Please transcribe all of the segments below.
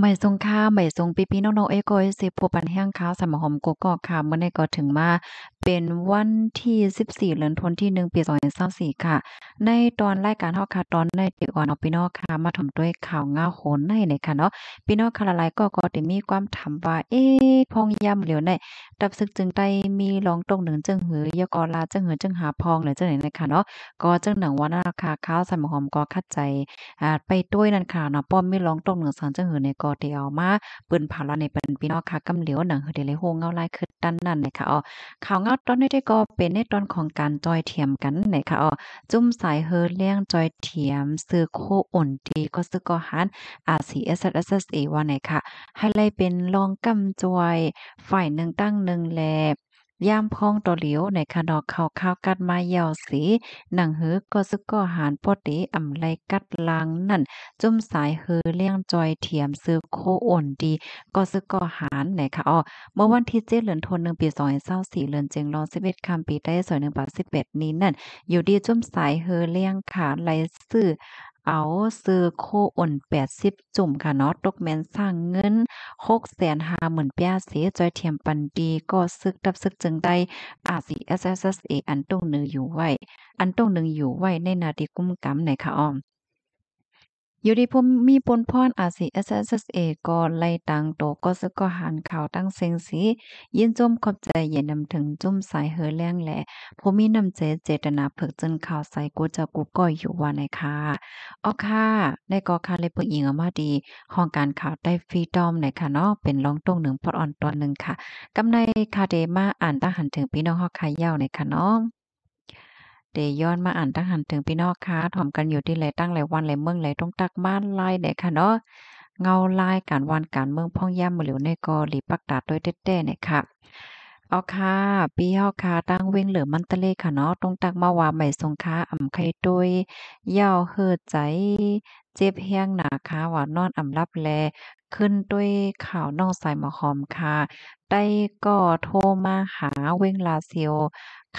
ไม่ทรงค่าไม่ทรงปีปีน้องๆเอ้ก็เสิผัวปันแห้งข้าวสมหอมกกอกค่ะเมื่อในก็ถึงมาเป็นวันที่ 14เดือนธันวาคมปี2024ค่ะ ในตอนรายการเฮาค่ะตอนในติอ่อนอพี่น้องค่ะมาทำด้วยข่าวง้าโหนในในค่ะเนาะพี่น้องค่ะหลายก็ก็ได้มีความถามว่า เอ๊ะพองย่ำเหลียวใน ดับซึกจึงได้มีรองตรงหนึ่งจึงหือ ยกอลาจึงหือจึงหาพองหรือจังไหนนลค่ะเนาะก็จึงหนังวันราคา ข้าวใส่หอมก็คัดใจอ่าไปด้วยนั่นค่ะเนาะป้อมมีรองตรงหนึ่งสังจึงหือในก็เดียวมาปืนผ่าละในเป็นพี่น้องค่ะกำเหลียวหนังหือได้เลยโฮงเงาลายคือด้านนั่นนลค่ะอ๋อข่าวงงาอดตอนนี้ได้ก็เป็นในตอนของการจอยเทียมกันนคะอ๋อจุ่มสายเฮอเลี้ยงจอยเทียม ซื้อโคอ่นดีก็ซื้อก็หันอาซีเอสเอสเอว่าไหนค่ะหฮเลยเป็นรองกำจอยฝ่ายหนึ่งตั้งหนึ่งแลย่ามพองต่อเหลียวในขนอกเขาข้าวกัดมาเยาะสีหนังหือก็ซึกก็หานพอดีอ่ำไรกัดลางนั่น จุ่มสายหือเลี้ยงจอย เถียมซื้อโคอ่อนดีก็ซึกก็หานในค่ะอ๋อเมื่อวันที่เจ็ดเดือนธันวาคมปีสองเศร้าสี่เดือนเจงรองสิบเอ็ดคำปีได้สอยหนึ่งบาทสิบเอ็ดนี้ นั่น อยู่ดีจุ่มสายหือเลี้ยงขาไรลซื้อเอาซื้อโคอ่อนแปดสิบจุ่มค่ะเนาะ ตกแมนสร้างเงินหกแสน0้าหมืนเปียเสียจอยเทียมปันดีก็ซึกดับซึกจึงได้อาซีเอสเอสเออันตรงเนึ่งอยู่ไว้ อันตรงหนึ่งอยู่ไว้ในนาทีกุ้มกำไหนค่ะออมอยู่ดีพุมมีปนพรอาศิเอสเอสเอก็ไล่ตังโตก็สึกก็หันข่าวตั้งเซงสียินจมขอบใจเย็นนำถึงจุ่มสายเฮอแรงแหละผู้มีนำเจเจตนาเผิกจนข่าวใส่กูจะกูก้อยอยู่วันไหนค่ะอ๋อค่ะได้ก็ค่เลยเปิดยิงออกมาดี ห้องการข่าวได้ฟรีดอมไหนค่ะเนาะเป็นรองตรงหนึ่งพอดอ่อนตัวหนึ่งค่ะกำในคาเดมาอ่านตั้งหันถึงพี่น้องฮอกคายเย้าไหนค่ะเนาะเดย้อนมาอ่านตั้งหันถึงพี่น้องค่ะถอมกันอยู่ที่ไหลตั้งไหลวันไหลเมืองไหลตรงตักบ้านไล่เด็ค่ะเนาะเงาลายการวันการเมืองพ่องย่ำมือเหลียวในกอหลีปักดาดโดยเต้ๆเนี่ยค่ะเอาค่ะปีเฮาค่ะตั้งเวงเหลือมันตะเลค่ะเนาะตรงตักมาวาใหม่ทรงค้าอ่ำไข่ด้วยย่าเฮือใจเจ็บแห้งหนาค่ะว่านอนอ่ำรับแล ขึ้นด้วยข่าวน้องสายหมอหอมค่ะได้ก็โทรมาหาเวงลาเซียว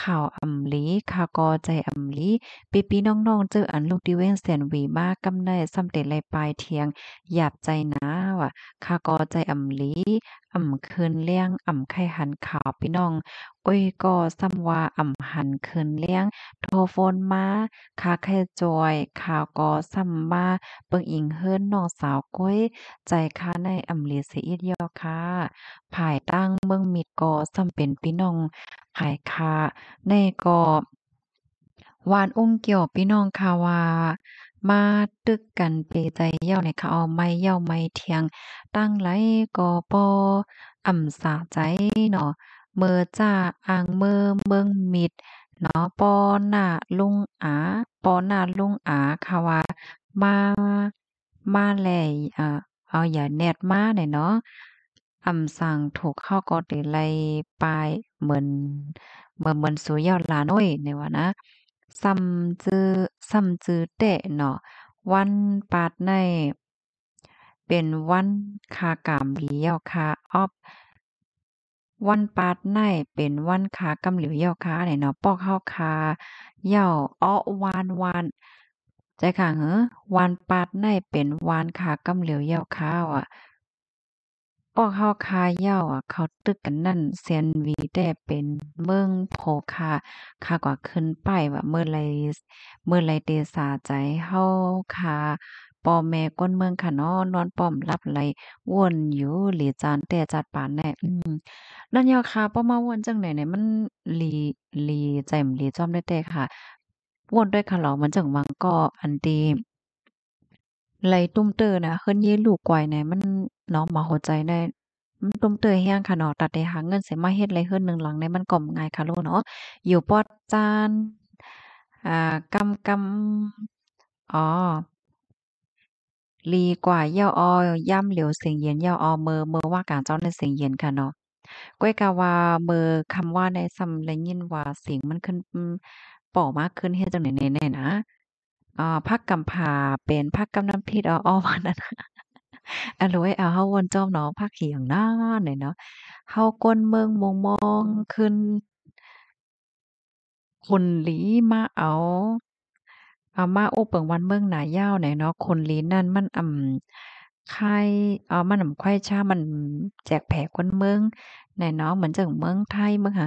ข่าวอ่ำลีค่ากอใจอ่ำลีปีปีน้องๆเจออันลูกดิเว้งแสนวีมากกำเนิดสำเร็จไรปลายเทียงหยาบใจนะว่ะค่ากอใจอ่ำลีอ่ำคืนเลี้ยงอ่ำไข่หันข่าวพี่น้องอ้อยก็ซ้ำว่าอ่ำหันขึ้นเลี้ยง โทรโฟนมาคาแค่จอยข่าวก็ซ้ำมาเปิงอิงเฮิรนน้องสาวก้อยใจค้าในอำเลเสียอีดยอค่ะภายตั้งเมืองมิดก็ซ้ำเป็นพี่น้องภายคาในก็วานอุ้งเกี่ยวพี่น้องค่ะว่ามาตึกกันเปใจเย่าในขอาวไม่เย่าไม่เทียง ตั้งไรก็ปออ่ำสาใจเนาะเมื่อจ้าอ่างเมือเมืองมิดเนาะปอหน้าลุงอาปอหน้าลุงอาค่ะว่ามามาแลอ่าเอาอย่าแนดมาหน่อยเนาะอำสั่งถูกเข้าก็ติไลปายเหมือนเหมือนเหมือนสุยอดลาน้อยในว่านะซ้ำจื้อซ้ำจื้อเตะเนาะวันปาดในเป็นวันคากามเดียวคาออบวันปาดไนเป็นวันคากำเหลียวเย้าคาไหนเนาะปอกเข้าคาเย้าอ้อวานวานใจคังเหอวันปาดไนเป็นวันคากำเหลียวเย้าคาอ่ะปอกเข้าคาเย้า อ่ะ เขาตึกกันนั่นเซียนวีแต่เป็นเมืองโผคาคากว่าขึ้นไปว่าเมื่อไรเมื่อไรเตสาใจเข้าคาปอมแม่ก้นเมืองค่ะเนาะนอนป้อมรับไหลวนอยู่หลีจานแต่จัดปานแน่อืมนั่นยอค่ะป้อมาวนจังไหนเนี่ยมันหลีหลีแจ่มหลีจ้อมได้แต่ค่ะวนด้วยค่ะเหรอมันจังวังก็ อันดีไหลตุ้มเตอนะเฮิรนเยลูกไกวเนี่ยมันเนาะมาหัวใจได้มันตุ้มเตยแห้งค่ะเนาะตัดได้หาเงินใส่มาเฮ็ดไรเฮิรนหนึ่งหลังในมันก่อมง่ายค่ะโลเนาะอยู่ปอดจาน อ่ากำกำอ๋อลีกว่าเย่าออย่ำเหลียวเสียงเย็นเย่าออเมอเมอว่าการเจ้าในเสียงเย็นค่ะเนาะก้อยกาว่าเมอคำว่าในซํำและยินว่าเสียงมันขึ้นป่อมากขึ้นเฮ็ดจังไหนแน่ๆนะอ่าพักกำผาเป็นพักกำน้ำพิษอ้อวันนั้นอะนรวยเอาเฮาวนจ้อมเนาะพักเหียงน้าเนี่ยเนาะเฮาก้นเมืองมองมองขึ้นคนหลีมาเอาเอามาโอเปิงวันเมืองหนายาวไหนเนาะคนลีนั่นมันอ่ำไข่เอามันอ่ำไข่ชา มันแจกแผ่คนเมืองไหนเนาะเหมือนจังเมืองไทยเมืองหา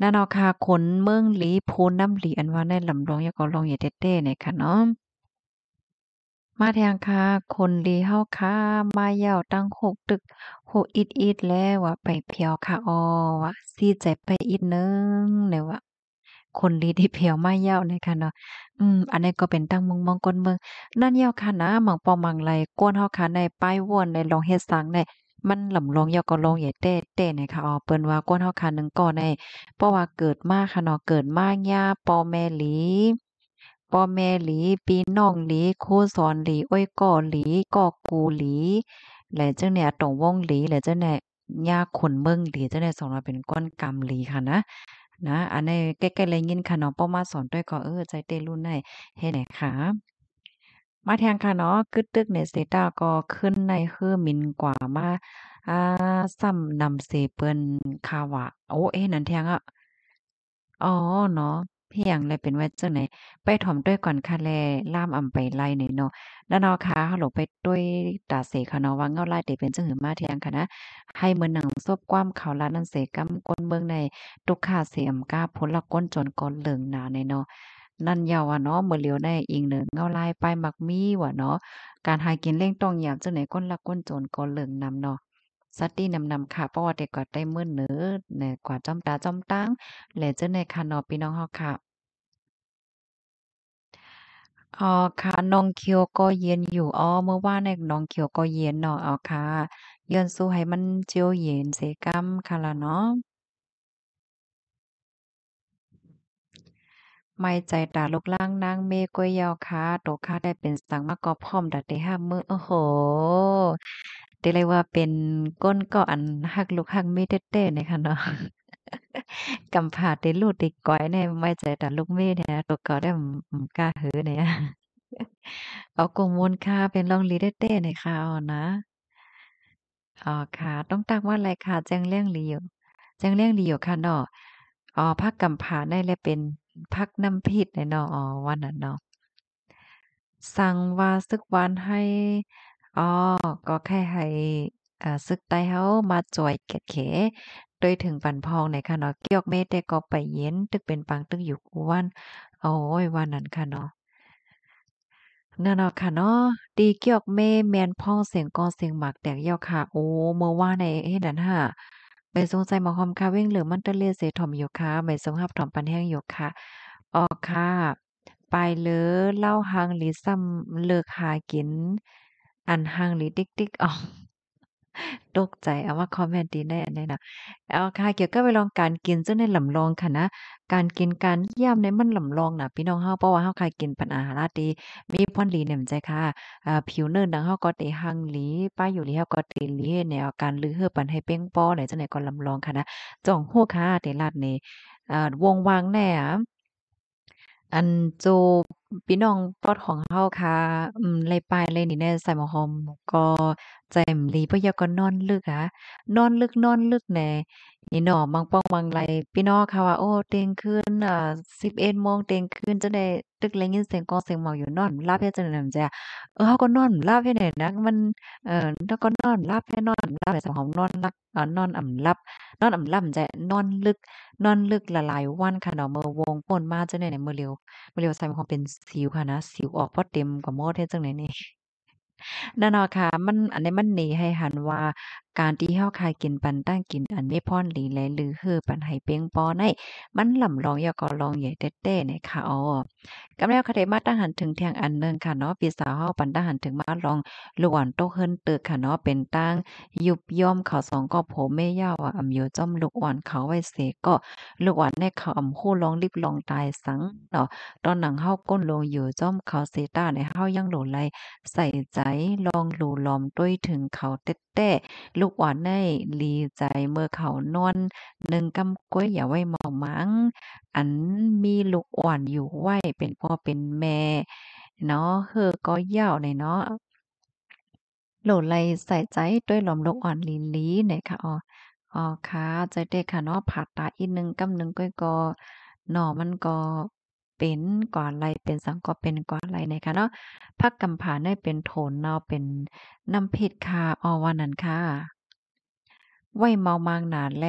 นานาคาคนเมืองลีพูนน้ำหลีอันว่าในลำลองยากลองเยเตเต้เนี่ยค่ะเนาะมาแทงค่ะคน ลีเฮาค่ะมาเย่าตั้งหกตึกหกอิดอิดแล้วว่าไปเพียวค่ะออว่าซีใจไปอิดนึงเลยว่าคนดีที่เพียวมาเย้านะคะเนาะอืมอันนี้ก็เป็นตั้งมุงมองก้นเมือง นั่นเย้าค่ะนะมังปอมังไหลก้นเฮาค่ะในป้ายวนในลองเฮ็ดสังในมันหล่ำลงยอก็ลงเหย่เต้เต้นะคะอ๋อเปิ้นว่าก้นเฮาค่ะนึงก่อในเพราะว่าเกิดมาค่ะเนาะเกิดมาย่าปอแม่หลี ปอแม่หลี ปีน้องหลีโคสอนหลีอ้อยก่อหลีก่อกูหลีและเจ้าเนี่ยตรงวงหลีและเจ้าเนี่ยยาขนเมืองหลีเจ้าเนี่ยสองเราเป็นก้นกรรมหลีค่ะนะนะอันในใกล้ๆเลยยินค่ะน้องป้อมาสอนด้วยก็เออ ใจเต้รุ่นในเฮ็ดไหนค่ะ มาแทงค่ะเนาะ กึดตึกในสเตต้าก็ขึ้นในคือมินกว่ามาอ่าซ้านำเสเปิ้นคาวะโอ้เอ๊ะนั่นแทงอ่ะ อ๋อ เนาะเพียงและเป็นไว้จังไหน ไปถ่อมด้วยก่อนคาะแลล่ามอำไปไล่เน่ยเนาะแล้วเนาะค่ะเฮาหลงไปด้วยตาเสคะเนาะว่าเงาไล่ยเตเป็นจังหือมาเทียงค่ะนะ ให้เมือนหนังซบความเขาลานั่นเสกำก้นเมืองในทุกข่าเสียมกาพ้นละก้นจนก้นเหลืองหนาในเนาะนั่นยาวอ่ะเนาะเมื่อเหลียวได้อิงเน่งเงาลายไปมักมีว่ะเนาะการหากินเล่งต้องหยาบจังไหนก้นละก้นจนก้นเหลืองนำเนาะสัตตีนำนำค่ะเพราะว่าเด็กกว่าได้มื่นเนื้อเนี่ยกว่าจ้อมตาจ้อมตั้งและเจ้าในคานอปีน้องเฮาค่ะอ๋อค่ะน้องเคียวก็เย็นอยู่อ๋อเมื่อว่าในน้องเคียวก็เย็นเนาะอ๋อค่ะย้อนสู้ให้มันเจียวเย็นเสกัมค่ะละเนาะ ไม่ใจตาลูกล่างนางเมกวยยาวคะตโตค่าได้เป็นสังมาก็พร้อมดัดเด้ห้ามือโอ้โหได้เลยว่าเป็นก้นก็อันหักลูกหักเม่เต้ๆเนี่ยค่ะเนาะกำผาดได้ลูดได้ก้อยเนี่ยไม่ใจแต่ลูกเม่เนี่ยตัวก็ได้กล้าเหือเนี่ยเอากงมวนค่ะเป็นลองลีเต้ๆเนี่ยค่ะอานะอ๋อค่ะ ต้องตักว่าอะไรค่ะแจ้งเรี่ยงลีอยู่แจ้งเรี่ยงลีอยู่ค่ะเนาะอ๋อพักกำผาได้เลยเป็นพักน้ำพิษในเนาะอ๋อวันนั้นเนาะสั่งว่าซึกวันให้อก็แค่ให้ซึตเมาจ่하ยแก이เขโดยถึงปันพองในค่ะเนาะเกี่ยวเมตได้ก็ไปเย็นตึกเป็นปังตึกอยู่กวันโอ้ยวันนั้นค่ะเนาะนั่นเนาะค่ะเนาะดีเกี่ยวเมแมนพองเสียงกอเสียงหมักแตกเยาค่ะโอ้เมื่อว่าในเฮ็ดนั่นห่าไปสงใจมาหอมค่ะเว่งเหลือมันตะเลเสถอมอยู่ค่ะไ่สงหับถอมปันแห้งอยู่ค่ะออกค่ะไปเลยเล่าหางหรือซ้ำเลิกหากินอันห่างหรือติ๊กติ๊กออกตกใจเอาว่าคอมเมนต์ดีได้อันนี้นะเอาค่ะเกี่ยวกับไปลองการกินซึ่งในลำลองค่ะนะ การกินการย่ำในมันลำลองนะพี่น้องเฮาเพราะว่าเฮาครกินปัญอาหารดีมีพ่นหลีเนี่ยมัใจค่ะ ผิวเนินดังเฮาก็ตีหังหลีป้ายอยู่หลีเฮาก็ตตหลีในอาการลือเฮือปันให้เป้งป้อไหนจังไหนก็ลำลองค่ะนะจ่องหัวค่ะเตลาดในวงวางแหนอันโจพี่น้องปอดของเฮาค่ะอืมไล่ป้ายเลยนี่แน่ใส่หมวกห่มก็ใแจ่มลีเพื่อยาก็นอนลึกอะนอนลึกนอนลึกแน่นี่นอบางป้องบางไรพี่น้อค่ะว่าโอ้เต็งคืนอ่าดโมงเต็งคืนจะได้ตึกไร้ยินเสียงกองเสียงหมอกอยู่นอนลับเฮ่จะ่อนำแจะเออเขาก็นอนลับเพื่อหหนนะมันเอ่อเขาก็นอนหลับเ่อนอนลับพื่อส้าของนอนลับอ่านอนอ่ำลับ นอนอ่ำลับแจะนอนลึกนอนลึกละลายวันค่ะเนาะมื่อวงป่นมาจะไงใดหนเมื่อเร็ียวมื่อเร็ียวใส่ของเป็นสิวค่ะนะสิวออกเพราะเต็มกะมดเท้จั่งใดแหน่นั่นนาะค่ะ มันอันนี้มันหนีให้หันว่าการที่เฮาคายกินปันตั้งกินอันไม่พ่อนหลีแลลือเฮือปันให้เป้งปอในมันลำลองยากอลองใหญ่เต้ๆเนี่ยค่ะอ๋อกำแล้วคะได้มาตั้งหันถึงเที่ยงอันนึงค่ะเนาะพี่สาวเฮาปันตั้งหันถึงมาลองลวนโตเฮินตึกค่ะเนาะเป็นตั้ง ยุบย่อมเขาสองก็โผแม่ย่าว่าอำโย่จ้อมลูกอ่อนเขาไว้เสก็ลูกอ่อนในเขาอำคู่ลองรีบลองตายสังเนาะตอนหนังเฮาก้นลงอยู่จ้อมเขาเซต้าในเฮายังหลไเลใส่ใจลองหลูลอมด้วยถึงเขาเต้ๆลูกอ่อนได้ลีใจเมื่อเขานอนหนึ่งกำก้อยอย่าไว้หมองมังอันมีลูกอ่อนอยู่ไว้เป็นพ่อเป็นแม่เนาะเฮอก็เย่าในเนาะโหลดไลใส่ใจด้วยลมลูกอ่อนลีลีไหนค่ะอ๋ออ๋อค่ะใจเด็กค่ะเนาะผัาตาอีกหนึ่งกำหนึ่งก้อยก็หน่อมันก็เป็นก่อนไรเป็นสังก็เป็นก่อนไรนะคะเนาะพักกำผาได้เป็นโถนเนาะเป็นน้ำเพชรค่ะอวันนั้นค่ะไว้เมามางหนาแล้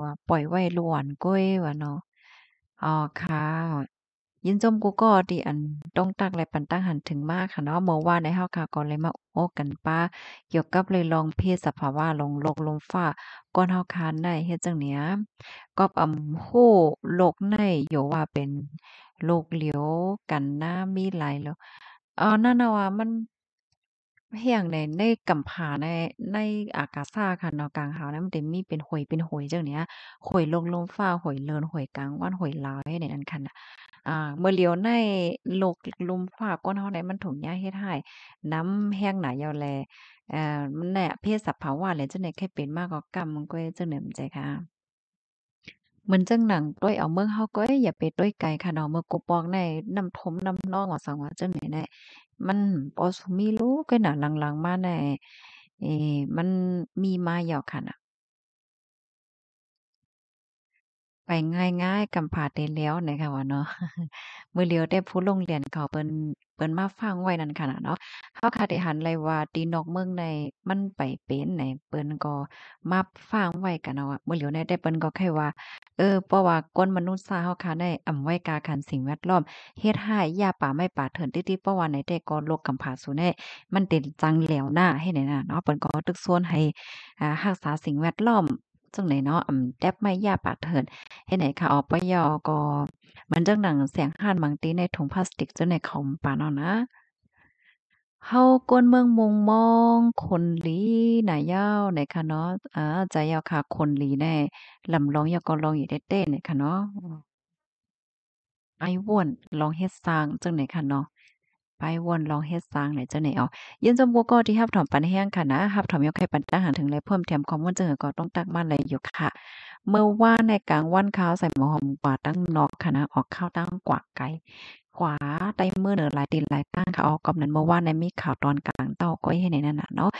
ว่าปล่อยไว้ล้วนก้อยว่าเนาะอ๋อค่ะยินจมกูก็ดีอันต้องตักและปันตั้งหันถึงมากค่ะ เนาะเมื่อวานในเฮาค่ะก็เลยมาโอ้กันป้าเกี่ยวกับเลยลองเพศสภาวะลงโลกลมฟ้าก่อนเฮาคานได้เฮ็ดจังเนี้ยก็อำฮู้โลกในอยู่ว่าเป็นโลกเหลียวกันหน้ามีหลายแล้วอออนั่นน่ะว่ามันเฮียงในในกมผาในในอากาศาค่ะเนาะกลางหาวนั้นมันจะมีเป็นหอยเป็นหอยจังเนี้ยหอยลงลมฟ้าหอยเลินหอยกลางวันหอยลาวให้ในนั้นค่ะน่ะอ่า เมื่อเลียวในโลกลมฟ้าก้นเฮานั้นมันถูกย้าเฮ็ดไร่น้ำแห้งหนาเยาแลเอ่อมันแน่เพศสภาวะแลจังไดแค่เป็นมาก่ากำก้อยจั่งใดมันใจค่ะเหมือนจังหนังต้วยเอาเมืองเฮาก้อยอย่าไปต้วยไกลค่ะเนาะเมื่อกูปอกในน้ำทมน้ำนองว่าสังว่าจังไหนแน่มันปอสุมีลูกก็หน่ะหลัง ๆ มาแน่เออมันมีมาหยอกค่ะน่ะไปง่ายๆกำผาเได้แล้วนะคะว่าเนาะมื้อเหลียวได้ผู้โรงเรียนเขาเปิ้นเปิ้นมาฟังไว้นั่นค่ะนาดเนาะเฮาคาได้หันเลยว่าตีนอกเมืองใน มันไปเป็นไหนเปิ้นก็มาฟังไว้กันเนาะว่ามื้อเหลียวในได้เปิ้นก็แค่ว่าเออเพราะว่าก้นมนุษย์ซาเฮาค่ะได้อ่ำไว้กาคันสิ่งแวดล้อมเฮ็ดให้หญ้าป่าไม้ป่าเถินติๆเพราะว่าในแต่กนโลกกำผาสูได้มันเต็นจังแล้วหน้าให้ได้น่ะเนาะ เปิ้นก็ตึกส่วนให้ อ่ารักษาสิ่งแวดล้อมจังไหนเนาะอ่ำแดบไม้หญ้าป่าเถินเฮ็ดให้ค่ะ ออกปยอก็มันจังหนังเสียงห่านบางตีในถุงพลาสติกจังไหนของป่าเนาะนะเฮากวนเมืองมงมอง คนหลีหน่ายาวไหนคะเนาะอ่าใจยาวค่ะ คนหลีแน่ลำลองยาวก็ลองอยู่เต้ๆไหนคะเนาะไอ้ว่นลองเฮ็ดซางจังไหนคะเนาะไปววนลองเฮ็ดซางไหนจัางไหนออเยินจมกัวก็ที่ฮับถ่อมปันแห้งค่ะนะฮับถ่อมยกให้ปันตั้งหันถึงเลยเพิ่มแถมความม่วนเจ๋อก็ต้องตักมาเลลอยู่ค่ะ เมื่อวานในกลางวันเข้าใส่หมอหอมกว่าตั้งนอกค่ะนะออกข้าวตั้งกว่าไก่ขวาได้มือเหนือหลายตีนหลายตั้งค่ะออกกำนันเมื่อวานในมีข่าวตอนกลางเต้าก้อยให้ในนั่นน่ะเนาะ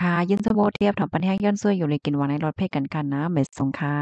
ค่ะยินสมโบเทียบถอมปันแห้งย้อนซวยอยู่เลยกินวางในรถเพ่กันกันนะ เม็ดสงค่ะ